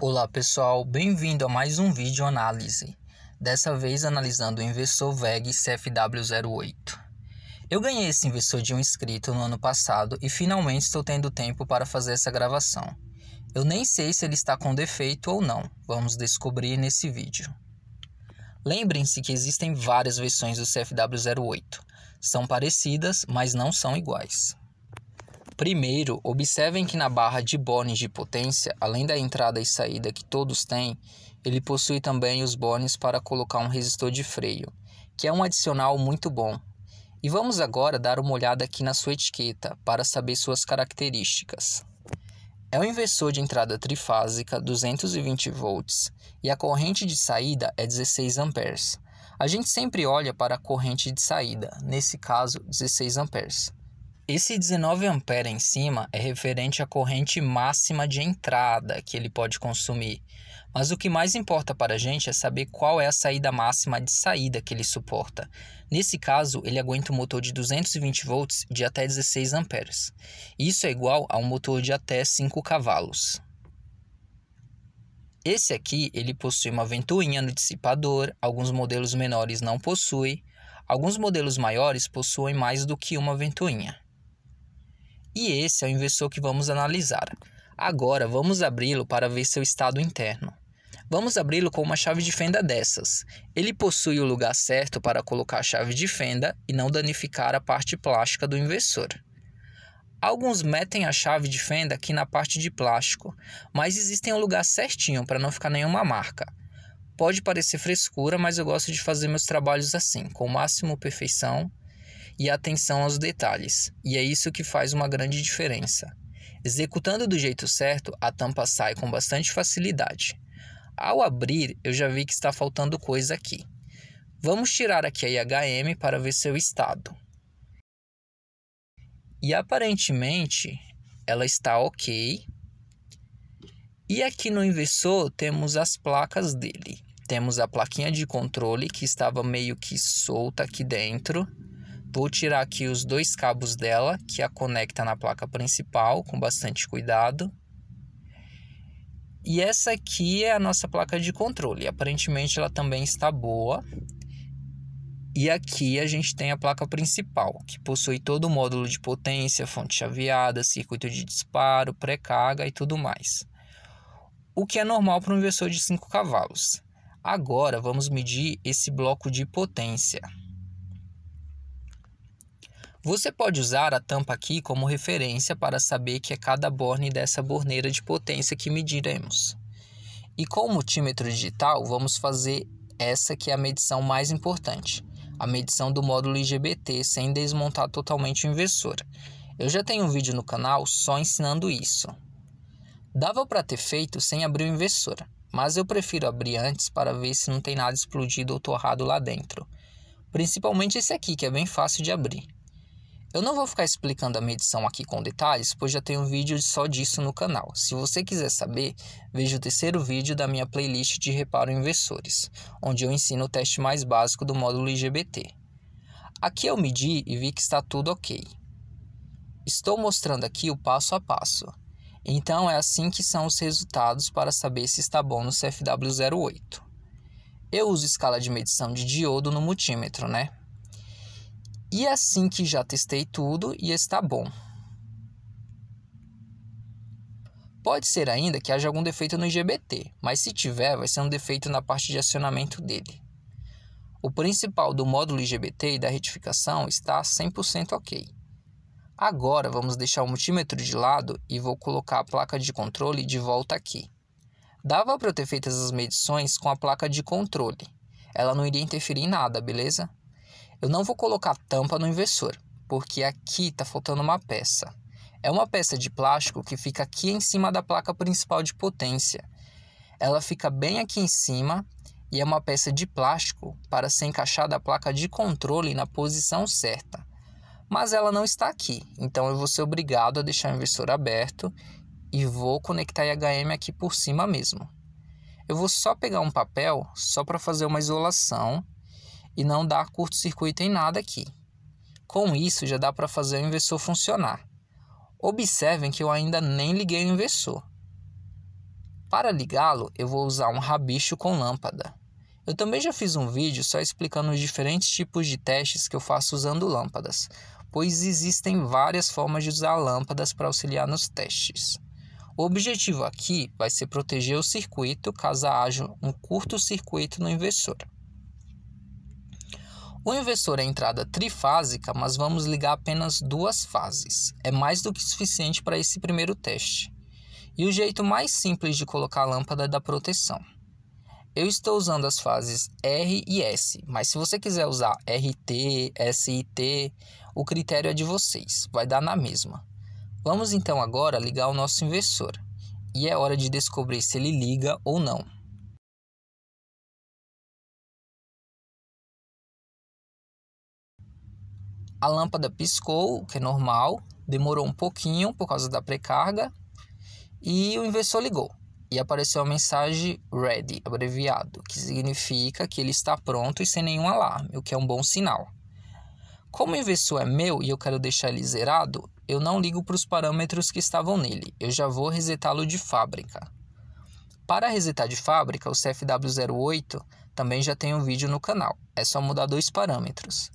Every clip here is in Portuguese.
Olá pessoal, bem-vindo a mais um vídeo análise, dessa vez analisando o inversor VEG CFW08. Eu ganhei esse inversor de um inscrito no ano passado e finalmente estou tendo tempo para fazer essa gravação. Eu nem sei se ele está com defeito ou não, vamos descobrir nesse vídeo. Lembrem-se que existem várias versões do CFW08, são parecidas, mas não são iguais. Primeiro, observem que na barra de bones de potência, além da entrada e saída que todos têm, ele possui também os bones para colocar um resistor de freio, que é um adicional muito bom. E vamos agora dar uma olhada aqui na sua etiqueta para saber suas características. É um inversor de entrada trifásica 220 volts e a corrente de saída é 16 amperes. A gente sempre olha para a corrente de saída, nesse caso 16 amperes. Esse 19 ampere em cima é referente à corrente máxima de entrada que ele pode consumir. Mas o que mais importa para a gente é saber qual é a saída máxima de saída que ele suporta. Nesse caso, ele aguenta um motor de 220 volts de até 16 amperes. Isso é igual a um motor de até 5 cavalos. Esse aqui, ele possui uma ventoinha no dissipador, alguns modelos menores não possuem, alguns modelos maiores possuem mais do que uma ventoinha. E esse é o inversor que vamos analisar. Agora vamos abri-lo para ver seu estado interno. Vamos abri-lo com uma chave de fenda dessas. Ele possui o lugar certo para colocar a chave de fenda e não danificar a parte plástica do inversor. Alguns metem a chave de fenda aqui na parte de plástico, mas existem um lugar certinho para não ficar nenhuma marca. Pode parecer frescura, mas eu gosto de fazer meus trabalhos assim, com o máximo perfeição e atenção aos detalhes, e é isso que faz uma grande diferença. Executando do jeito certo, a tampa sai com bastante facilidade. Ao abrir, eu já vi que está faltando coisa aqui. Vamos tirar aqui a IHM para ver seu estado. E aparentemente, ela está ok. E aqui no inversor temos as placas dele. Temos a plaquinha de controle que estava meio que solta aqui dentro Vou tirar aqui os dois cabos dela, que a conecta na placa principal, com bastante cuidado. E essa aqui é a nossa placa de controle. Aparentemente ela também está boa. E aqui a gente tem a placa principal, que possui todo o módulo de potência, fonte chaveada, circuito de disparo, pré-carga e tudo mais. O que é normal para um inversor de 5 cavalos. Agora vamos medir esse bloco de potência. Você pode usar a tampa aqui como referência para saber que é cada borne dessa borneira de potência que mediremos. E com o multímetro digital, vamos fazer essa que é a medição mais importante, a medição do módulo IGBT sem desmontar totalmente o inversor. Eu já tenho um vídeo no canal só ensinando isso. Dava para ter feito sem abrir o inversor, mas eu prefiro abrir antes para ver se não tem nada explodido ou torrado lá dentro. Principalmente esse aqui, que é bem fácil de abrir. Eu não vou ficar explicando a medição aqui com detalhes, pois já tem um vídeo só disso no canal. Se você quiser saber, veja o terceiro vídeo da minha playlist de reparo inversores, onde eu ensino o teste mais básico do módulo IGBT. Aqui eu medi e vi que está tudo ok. Estou mostrando aqui o passo a passo. Então é assim que são os resultados para saber se está bom no CFW08. Eu uso escala de medição de diodo no multímetro, né? E assim que já testei tudo e está bom. Pode ser ainda que haja algum defeito no IGBT, mas se tiver, vai ser um defeito na parte de acionamento dele. O principal do módulo IGBT e da retificação está 100% ok. Agora vamos deixar o multímetro de lado e vou colocar a placa de controle de volta aqui. Dava para eu ter feito essas medições com a placa de controle. Ela não iria interferir em nada, beleza? Eu não vou colocar tampa no inversor, porque aqui está faltando uma peça. É uma peça de plástico que fica aqui em cima da placa principal de potência. Ela fica bem aqui em cima e é uma peça de plástico para ser encaixada a placa de controle na posição certa. Mas ela não está aqui, então eu vou ser obrigado a deixar o inversor aberto e vou conectar a aqui por cima mesmo. Eu vou só pegar um papel só para fazer uma isolação e não dá curto-circuito em nada aqui. Com isso, já dá para fazer o inversor funcionar. Observem que eu ainda nem liguei o inversor. Para ligá-lo, eu vou usar um rabicho com lâmpada. Eu também já fiz um vídeo só explicando os diferentes tipos de testes que eu faço usando lâmpadas, pois existem várias formas de usar lâmpadas para auxiliar nos testes. O objetivo aqui vai ser proteger o circuito caso haja um curto-circuito no inversor. O inversor é entrada trifásica, mas vamos ligar apenas duas fases. É mais do que suficiente para esse primeiro teste. E o jeito mais simples de colocar a lâmpada é da proteção. Eu estou usando as fases R e S, mas se você quiser usar RT, SIT, o critério é de vocês, vai dar na mesma. Vamos então agora ligar o nosso inversor. E é hora de descobrir se ele liga ou não. a lâmpada piscou, o que é normal, demorou um pouquinho por causa da pré-carga e o inversor ligou. E apareceu a mensagem ready, abreviado, que significa que ele está pronto e sem nenhum alarme, o que é um bom sinal. Como o inversor é meu e eu quero deixar ele zerado, eu não ligo para os parâmetros que estavam nele, eu já vou resetá-lo de fábrica. Para resetar de fábrica, o CFW08 também já tem um vídeo no canal, é só mudar dois parâmetros.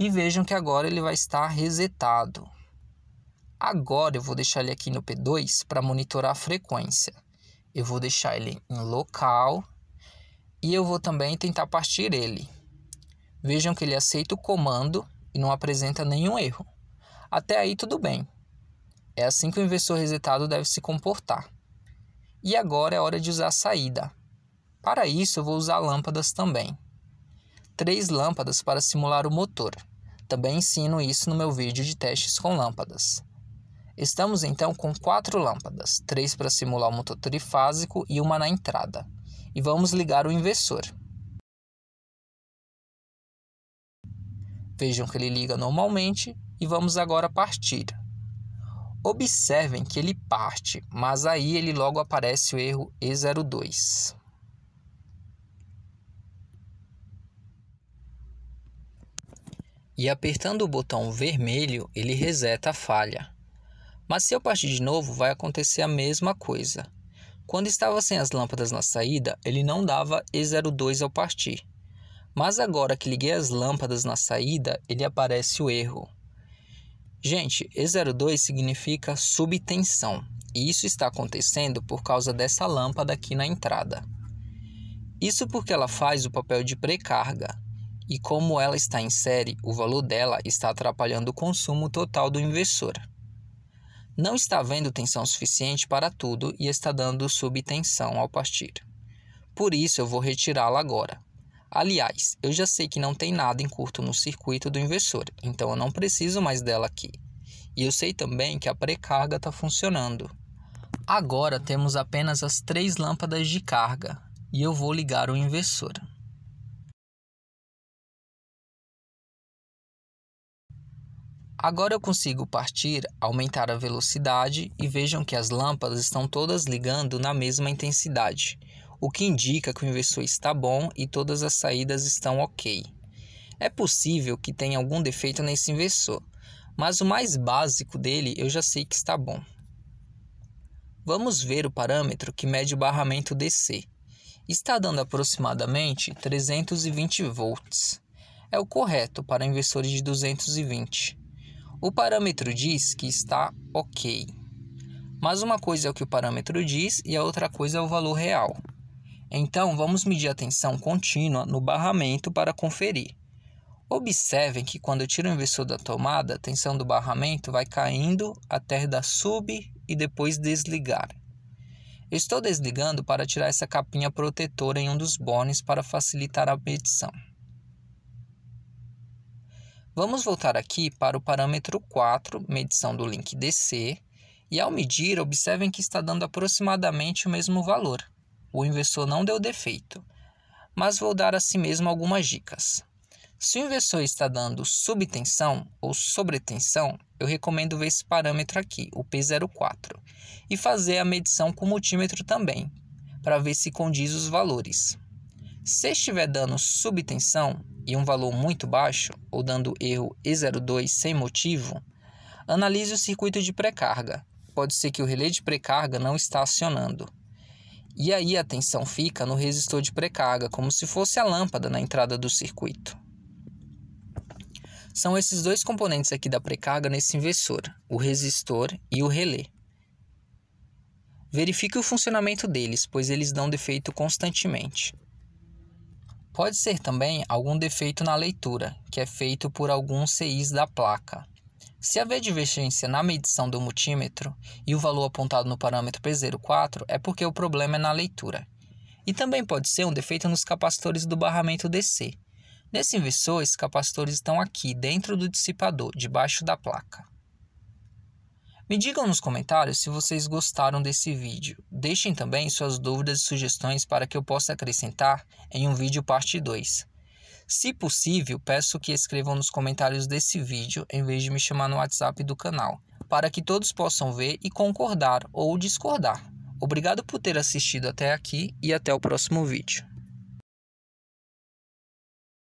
E vejam que agora ele vai estar resetado. Agora eu vou deixar ele aqui no P2 para monitorar a frequência. Eu vou deixar ele em local e eu vou também tentar partir ele. Vejam que ele aceita o comando e não apresenta nenhum erro. Até aí tudo bem. É assim que o inversor resetado deve se comportar. E agora é hora de usar a saída. Para isso eu vou usar lâmpadas também três lâmpadas para simular o motor. Também ensino isso no meu vídeo de testes com lâmpadas. Estamos então com quatro lâmpadas, três para simular o motor trifásico e uma na entrada. E vamos ligar o inversor. Vejam que ele liga normalmente e vamos agora partir. Observem que ele parte, mas aí ele logo aparece o erro E02. e apertando o botão vermelho ele reseta a falha. Mas se eu partir de novo, vai acontecer a mesma coisa. Quando estava sem as lâmpadas na saída, ele não dava E02 ao partir. Mas agora que liguei as lâmpadas na saída, ele aparece o erro. Gente, E02 significa subtensão, e isso está acontecendo por causa dessa lâmpada aqui na entrada. Isso porque ela faz o papel de precarga, e como ela está em série, o valor dela está atrapalhando o consumo total do inversor. Não está havendo tensão suficiente para tudo e está dando subtensão ao partir. Por isso eu vou retirá-la agora. Aliás, eu já sei que não tem nada em curto no circuito do inversor, então eu não preciso mais dela aqui. E eu sei também que a pré-carga está funcionando. Agora temos apenas as três lâmpadas de carga e eu vou ligar o inversor. Agora eu consigo partir, aumentar a velocidade e vejam que as lâmpadas estão todas ligando na mesma intensidade, o que indica que o inversor está bom e todas as saídas estão ok. É possível que tenha algum defeito nesse inversor, mas o mais básico dele eu já sei que está bom. Vamos ver o parâmetro que mede o barramento DC. Está dando aproximadamente 320 volts. É o correto para inversores de 220 o parâmetro diz que está ok. Mas uma coisa é o que o parâmetro diz e a outra coisa é o valor real. Então, vamos medir a tensão contínua no barramento para conferir. Observem que quando eu tiro o inversor da tomada, a tensão do barramento vai caindo até da sub e depois desligar. Eu estou desligando para tirar essa capinha protetora em um dos bornes para facilitar a medição. Vamos voltar aqui para o parâmetro 4, medição do link DC, e ao medir, observem que está dando aproximadamente o mesmo valor. O inversor não deu defeito, mas vou dar a si mesmo algumas dicas. Se o inversor está dando subtensão ou sobretensão, eu recomendo ver esse parâmetro aqui, o P04, e fazer a medição com o multímetro também, para ver se condiz os valores. Se estiver dando subtensão e um valor muito baixo, ou dando erro E02 sem motivo, analise o circuito de pré-carga. Pode ser que o relé de pré-carga não está acionando. E aí a tensão fica no resistor de pré-carga, como se fosse a lâmpada na entrada do circuito. São esses dois componentes aqui da pré-carga nesse inversor, o resistor e o relé. Verifique o funcionamento deles, pois eles dão defeito constantemente. Pode ser também algum defeito na leitura, que é feito por algum CIs da placa. Se haver divergência na medição do multímetro e o valor apontado no parâmetro P04, é porque o problema é na leitura. E também pode ser um defeito nos capacitores do barramento DC. Nesse inversor, esses capacitores estão aqui, dentro do dissipador, debaixo da placa. Me digam nos comentários se vocês gostaram desse vídeo. Deixem também suas dúvidas e sugestões para que eu possa acrescentar em um vídeo parte 2. Se possível, peço que escrevam nos comentários desse vídeo em vez de me chamar no WhatsApp do canal, para que todos possam ver e concordar ou discordar. Obrigado por ter assistido até aqui e até o próximo vídeo.